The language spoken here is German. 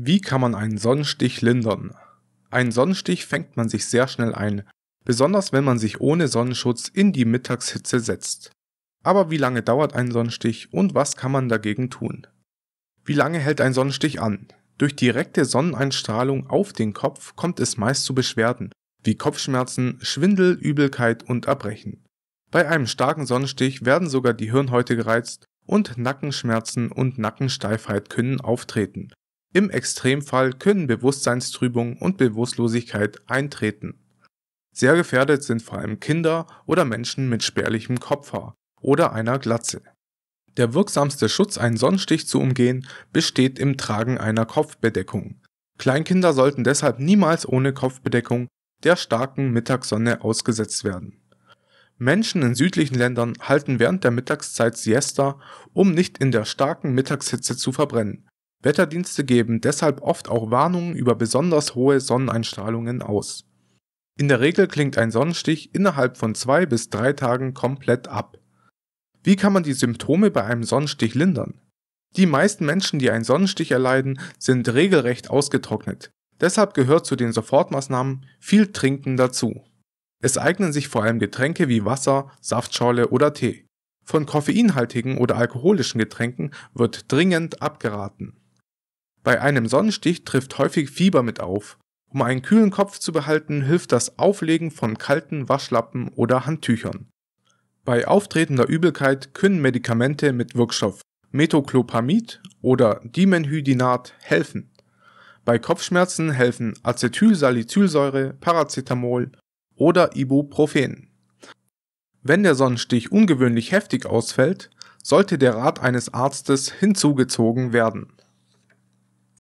Wie kann man einen Sonnenstich lindern? Einen Sonnenstich fängt man sich sehr schnell ein, besonders wenn man sich ohne Sonnenschutz in die Mittagshitze setzt. Aber wie lange dauert ein Sonnenstich und was kann man dagegen tun? Wie lange hält ein Sonnenstich an? Durch direkte Sonneneinstrahlung auf den Kopf kommt es meist zu Beschwerden wie Kopfschmerzen, Schwindel, Übelkeit und Erbrechen. Bei einem starken Sonnenstich werden sogar die Hirnhäute gereizt und Nackenschmerzen und Nackensteifheit können auftreten, im Extremfall können Bewusstseinstrübung und Bewusstlosigkeit eintreten. Sehr gefährdet sind vor allem Kinder oder Menschen mit spärlichem Kopfhaar oder einer Glatze. Der wirksamste Schutz, einen Sonnenstich zu umgehen, besteht im Tragen einer Kopfbedeckung. Kleinkinder sollten deshalb niemals ohne Kopfbedeckung der starken Mittagssonne ausgesetzt werden. Menschen in südlichen Ländern halten während der Mittagszeit Siesta, um nicht in der starken Mittagshitze zu verbrennen, Wetterdienste geben deshalb oft auch Warnungen über besonders hohe Sonneneinstrahlungen aus. In der Regel klingt ein Sonnenstich innerhalb von zwei bis drei Tagen komplett ab. Wie kann man die Symptome bei einem Sonnenstich lindern? Die meisten Menschen, die einen Sonnenstich erleiden, sind regelrecht ausgetrocknet. Deshalb gehört zu den Sofortmaßnahmen viel Trinken dazu. Es eignen sich vor allem Getränke wie Wasser, Saftschorle oder Tee. Von koffeinhaltigen oder alkoholischen Getränken wird dringend abgeraten. Bei einem Sonnenstich trifft häufig Fieber mit auf. Um einen kühlen Kopf zu behalten, hilft das Auflegen von kalten Waschlappen oder Handtüchern. Bei auftretender Übelkeit können Medikamente mit Wirkstoff Metoclopamid oder Dimenhydinat helfen. Bei Kopfschmerzen helfen Acetylsalicylsäure, Paracetamol oder Ibuprofen. Wenn der Sonnenstich ungewöhnlich heftig ausfällt, sollte der Rat eines Arztes hinzugezogen werden.